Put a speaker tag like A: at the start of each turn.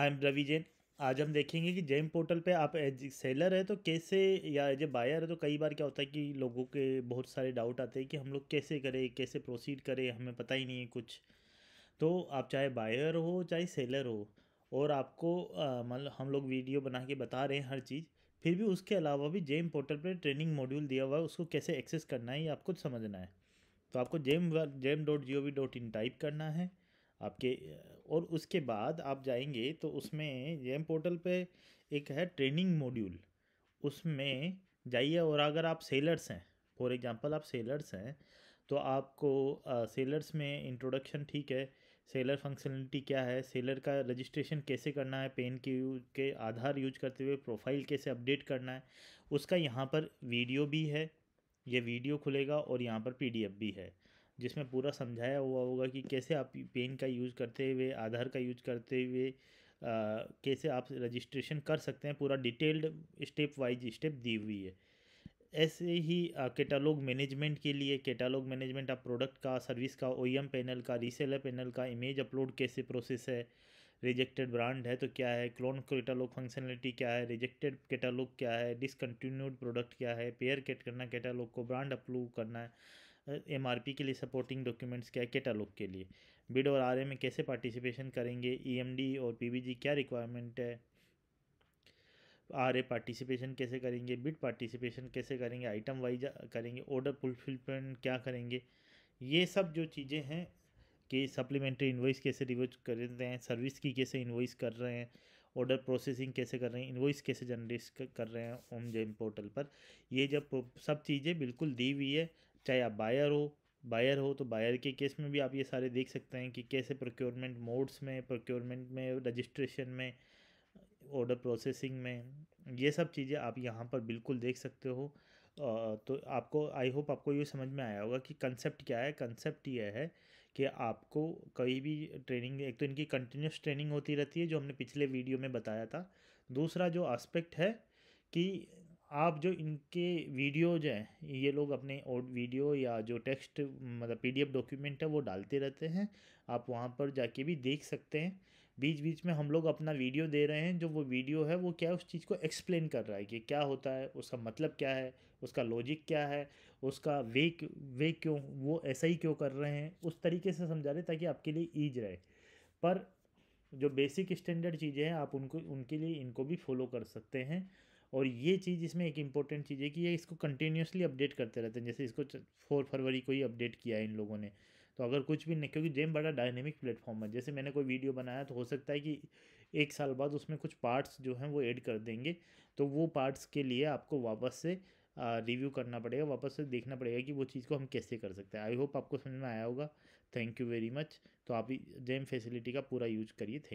A: I am Ravi Jain आज हम देखेंगे कि जेम पोर्टल पे आप एज सेलर है तो कैसे या एज ए बायर है तो कई बार क्या होता है कि लोगों के बहुत सारे डाउट आते हैं कि हम लोग कैसे करें कैसे प्रोसीड करें हमें पता ही नहीं है कुछ तो आप चाहे बायर हो चाहे सेलर हो और आपको मतलब हम लोग वीडियो बना के बता रहे हैं हर चीज़ फिर भी उसके अलावा भी जेम पोर्टल पर ट्रेनिंग मॉड्यूल दिया हुआ है उसको कैसे एक्सेस करना है ये आपको समझना है तो आपको GeM GeM dot G O V dot in type करना है आपके और उसके बाद आप जाएंगे तो उसमें जेम पोर्टल पे एक है ट्रेनिंग मॉड्यूल उसमें जाइए और अगर आप सेलर्स हैं फॉर एग्ज़ाम्पल आप सेलर्स हैं तो आपको सेलर्स में इंट्रोडक्शन ठीक है सेलर फंक्शनलिटी क्या है सेलर का रजिस्ट्रेशन कैसे करना है पेन के के आधार यूज करते हुए प्रोफाइल कैसे अपडेट करना है उसका यहाँ पर वीडियो भी है ये वीडियो खुलेगा और यहाँ पर पीडीएफ भी है जिसमें पूरा समझाया हुआ होगा कि कैसे आप पेन का यूज़ करते हुए आधार का यूज करते हुए कैसे आप रजिस्ट्रेशन कर सकते हैं पूरा डिटेल्ड स्टेप वाइज स्टेप दी हुई है ऐसे ही कैटालॉग मैनेजमेंट के लिए कैटालॉग मैनेजमेंट आप प्रोडक्ट का सर्विस का ओ पैनल का रीसेलर पैनल का इमेज अपलोड कैसे प्रोसेस है रिजेक्टेड ब्रांड है तो क्या है क्लोन कैटालॉग फंक्शनलिटी क्या है रिजेक्टेड कैटालॉग क्या है डिसकन्टिन्यूड प्रोडक्ट क्या है पेयर कैट करना कैटालॉग को ब्रांड अप्रूव करना है एम के लिए सपोर्टिंग डॉक्यूमेंट्स क्या है कैटालॉग के लिए बिड और आर में कैसे पार्टिसिपेशन करेंगे ई e और पी क्या रिक्वायरमेंट है आर ए पार्टिसिपेशन कैसे करेंगे बिड पार्टिसिपेशन कैसे करेंगे आइटम वाइज करेंगे ऑर्डर फुलफिलमेंट क्या करेंगे ये सब जो चीज़ें हैं कि सप्लीमेंट्री इन्वॉइस कैसे रिवर्स कर रहे हैं सर्विस की कैसे इन्वॉइस कर रहे हैं ऑर्डर प्रोसेसिंग कैसे कर रहे हैं इन्वॉइस कैसे जनरेट कर रहे हैं ओम जेम पोर्टल पर ये जब सब चीज़ें बिल्कुल दी हुई है चाहे आप बायर हो बायर हो तो बायर के केस में भी आप ये सारे देख सकते हैं कि कैसे प्रोक्योरमेंट मोड्स में प्रोक्योरमेंट में रजिस्ट्रेशन में ऑर्डर प्रोसेसिंग में ये सब चीज़ें आप यहाँ पर बिल्कुल देख सकते हो तो आपको आई होप आपको ये समझ में आया होगा कि कंसेप्ट क्या है कंसेप्ट यह है कि आपको कोई भी ट्रेनिंग एक तो इनकी कंटिन्यूस ट्रेनिंग होती रहती है जो हमने पिछले वीडियो में बताया था दूसरा जो आस्पेक्ट है कि आप जो इनके वीडियोज हैं ये लोग अपने और वीडियो या जो टेक्स्ट मतलब पीडीएफ डॉक्यूमेंट है वो डालते रहते हैं आप वहाँ पर जाके भी देख सकते हैं बीच बीच में हम लोग अपना वीडियो दे रहे हैं जो वो वीडियो है वो क्या उस चीज़ को एक्सप्लेन कर रहा है कि क्या होता है उसका मतलब क्या है उसका लॉजिक क्या है उसका वे वे क्यों वो ऐसा ही क्यों कर रहे हैं उस तरीके से समझा रहे ताकि आपके लिए ईज रहे पर जो बेसिक स्टैंडर्ड चीज़ें हैं आप उनको उनके लिए इनको भी फॉलो कर सकते हैं और ये चीज़ इसमें एक इम्पॉर्टेंट चीज़ है कि ये इसको कंटिन्यूसली अपडेट करते रहते हैं जैसे इसको फोर फरवरी को ही अपडेट किया है इन लोगों ने तो अगर कुछ भी नहीं क्योंकि जेम बड़ा डायनेमिक प्लेटफॉर्म है जैसे मैंने कोई वीडियो बनाया तो हो सकता है कि एक साल बाद उसमें कुछ पार्ट्स जो हैं वो ऐड कर देंगे तो वो पार्ट्स के लिए आपको वापस से रिव्यू करना पड़ेगा वापस से देखना पड़ेगा कि वो चीज़ को हम कैसे कर सकते हैं आई होप आपको समझ में आया होगा थैंक यू वेरी मच तो आप जेम फैसिलिटी का पूरा यूज करिए थैंक